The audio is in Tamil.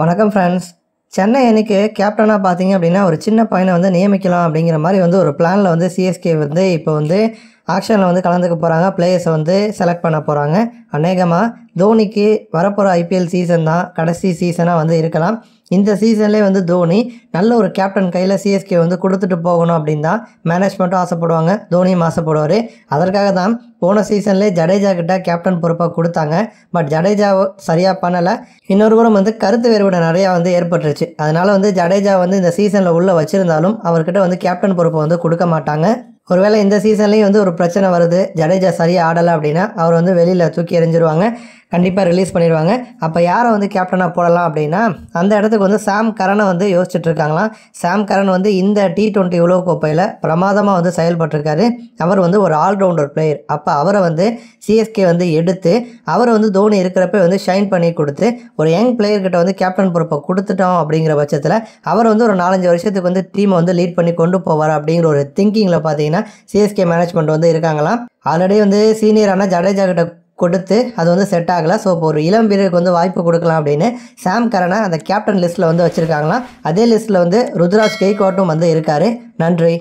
வணக்கம் ஃப்ரெண்ட்ஸ் சென்னை அணிக்கு கேப்டனாக பார்த்தீங்க அப்படின்னா ஒரு சின்ன பையனை வந்து நியமிக்கலாம் அப்படிங்கிற மாதிரி வந்து ஒரு பிளானில் வந்து சிஎஸ்கே வந்து இப்போ வந்து ஆக்ஷனில் வந்து கலந்துக்க போகிறாங்க பிளேயர்ஸை வந்து செலக்ட் பண்ண போகிறாங்க அநேகமாக தோனிக்கு வரப்போகிற ஐபிஎல் சீசன் தான் கடைசி சீசனாக வந்து இருக்கலாம் இந்த சீசன்லேயே வந்து தோனி நல்ல ஒரு கேப்டன் கையில் சிஎஸ்கே வந்து கொடுத்துட்டு போகணும் அப்படின்னு தான் மேனேஜ்மெண்ட்டும் ஆசைப்படுவாங்க தோனியும் ஆசைப்படுவார் அதற்காக தான் போன சீசன்லேயே ஜடேஜா கிட்ட கேப்டன் பொறுப்பாக கொடுத்தாங்க பட் ஜடேஜா சரியாக பண்ணலை இன்னொரு கூட வந்து கருத்து வேறுபாடு நிறையா வந்து ஏற்பட்டுருச்சு அதனால் வந்து ஜடேஜா வந்து இந்த சீசனில் உள்ளே வச்சுருந்தாலும் அவர்கிட்ட வந்து கேப்டன் பொறுப்பை வந்து கொடுக்க மாட்டாங்க ஒருவேளை இந்த சீசன்லேயும் வந்து ஒரு பிரச்சனை வருது ஜடேஜா சரியாக ஆடலை அப்படின்னா அவர் வந்து வெளியில் தூக்கி எறிஞ்சிருவாங்க கண்டிப்பாக ரிலீஸ் பண்ணிடுவாங்க அப்போ யாரை வந்து கேப்டனாக போடலாம் அப்படின்னா அந்த இடத்துக்கு வந்து சாம் கரனை வந்து யோசிச்சுட்டு இருக்காங்களாம் சாம் கரன் வந்து இந்த டி டுவெண்ட்டி உலக கோப்பையில் பிரமாதமாக வந்து செயல்பட்டிருக்காரு அவர் வந்து ஒரு ஆல்ரவுண்டர் பிளேயர் அப்போ அவரை வந்து சிஎஸ்கே வந்து எடுத்து அவரை வந்து தோனி இருக்கிறப்ப வந்து ஷைன் பண்ணி கொடுத்து ஒரு யங் பிளேயர்கிட்ட வந்து கேப்டன் பொறுப்பை கொடுத்துட்டோம் அப்படிங்கிற பட்சத்தில் அவர் வந்து ஒரு நாலஞ்சு வருஷத்துக்கு வந்து டீமை வந்து லீட் பண்ணி கொண்டு போவார் அப்படிங்கிற ஒரு திங்கிங்கில் பார்த்தீங்கன்னா சிஎஸ்கே மேனேஜ்மெண்ட் வந்து இருக்காங்களாம் ஆல்ரெடி வந்து சீனியரான ஜடேஜா கிட்ட கொடுத்து அது வந்து செட் ஆகலை ஸோ இப்போ ஒரு இளம் வீரருக்கு வந்து வாய்ப்பு கொடுக்கலாம் அப்படின்னு சாம் கரனை அந்த கேப்டன் லிஸ்ட்டில் வந்து வச்சுருக்காங்களாம் அதே லிஸ்ட்டில் வந்து ருத்ராஜ் கெய்கோட்டும் வந்து இருக்கார் நன்றி